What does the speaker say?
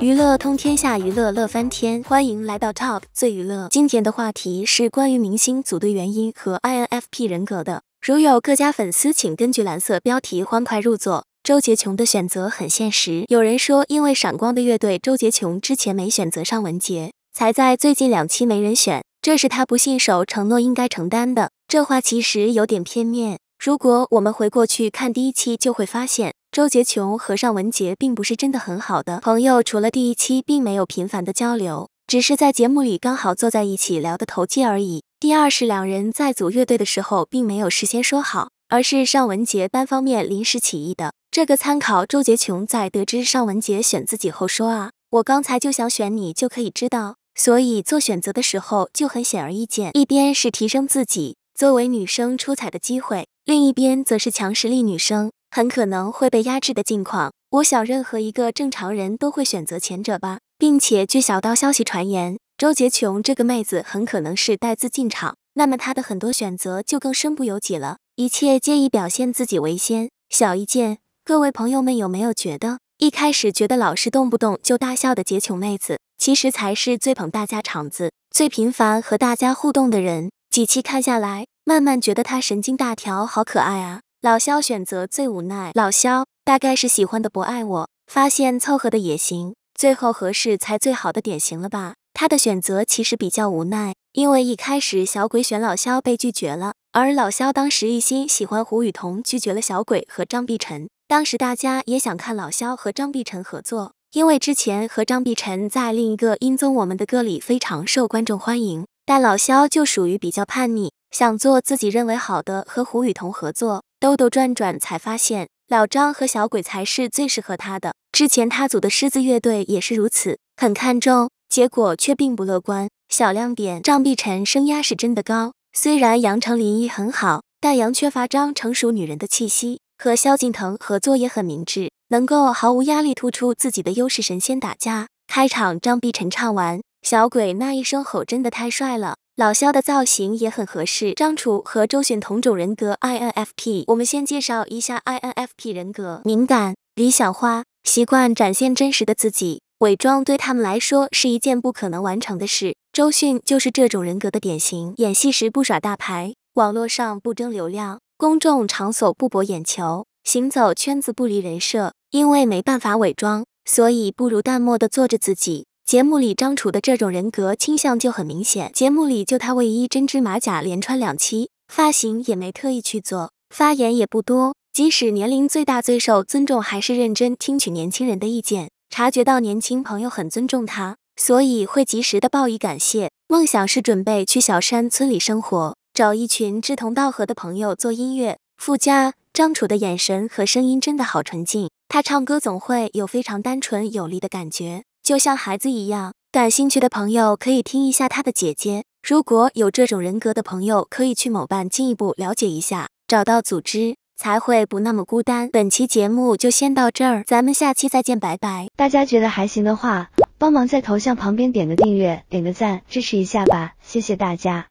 娱乐通天下，娱乐乐翻天！欢迎来到 TOP 最娱乐。今天的话题是关于明星组队原因和 INFP 人格的。如有各家粉丝，请根据蓝色标题欢快入座。周杰琼的选择很现实。有人说，因为闪光的乐队，周杰琼之前没选择上文杰，才在最近两期没人选。这是他不信守承诺应该承担的。这话其实有点片面。如果我们回过去看第一期，就会发现周杰琼和尚雯婕并不是真的很好的朋友，除了第一期，并没有频繁的交流，只是在节目里刚好坐在一起聊得投机而已。第二是两人在组乐队的时候，并没有事先说好，而是尚雯婕单方面临时起意的。这个参考，周杰琼在得知尚雯婕选自己后说啊，我刚才就想选你，就可以知道，所以做选择的时候就很显而易见，一边是提升自己作为女生出彩的机会。另一边则是强实力女生很可能会被压制的境况，我想任何一个正常人都会选择前者吧。并且据小道消息传言，周杰琼这个妹子很可能是带资进场，那么她的很多选择就更身不由己了，一切皆以表现自己为先。小一见，各位朋友们有没有觉得，一开始觉得老是动不动就大笑的杰琼妹子，其实才是最捧大家场子、最频繁和大家互动的人？几期看下来。慢慢觉得他神经大条，好可爱啊！老肖选择最无奈。老肖大概是喜欢的不爱我，发现凑合的也行，最后合适才最好的典型了吧？他的选择其实比较无奈，因为一开始小鬼选老肖被拒绝了，而老肖当时一心喜欢胡雨桐，拒绝了小鬼和张碧晨。当时大家也想看老肖和张碧晨合作，因为之前和张碧晨在另一个音综《我们的歌》里非常受观众欢迎，但老肖就属于比较叛逆。想做自己认为好的，和胡雨桐合作，兜兜转转才发现老张和小鬼才是最适合他的。之前他组的狮子乐队也是如此，很看重，结果却并不乐观。小亮点，张碧晨声压是真的高，虽然杨丞琳一很好，但杨缺乏张成熟女人的气息。和萧敬腾合作也很明智，能够毫无压力突出自己的优势。神仙打架，开场张碧晨唱完，小鬼那一声吼真的太帅了。老肖的造型也很合适。张楚和周迅同种人格 INFP，我们先介绍一下 INFP 人格：敏感、理想化，习惯展现真实的自己，伪装对他们来说是一件不可能完成的事。周迅就是这种人格的典型。演戏时不耍大牌，网络上不争流量，公众场所不博眼球，行走圈子不离人设，因为没办法伪装，所以不如淡漠的做着自己。节目里张楚的这种人格倾向就很明显。节目里就他卫衣针织马甲连穿两期，发型也没特意去做，发言也不多。即使年龄最大、最受尊重，还是认真听取年轻人的意见。察觉到年轻朋友很尊重他，所以会及时的报以感谢。梦想是准备去小山村里生活，找一群志同道合的朋友做音乐。附加张楚的眼神和声音真的好纯净，他唱歌总会有非常单纯有力的感觉。就像孩子一样，感兴趣的朋友可以听一下他的姐姐。如果有这种人格的朋友，可以去某办进一步了解一下，找到组织才会不那么孤单。本期节目就先到这儿，咱们下期再见，拜拜！大家觉得还行的话，帮忙在头像旁边点个订阅，点个赞，支持一下吧，谢谢大家。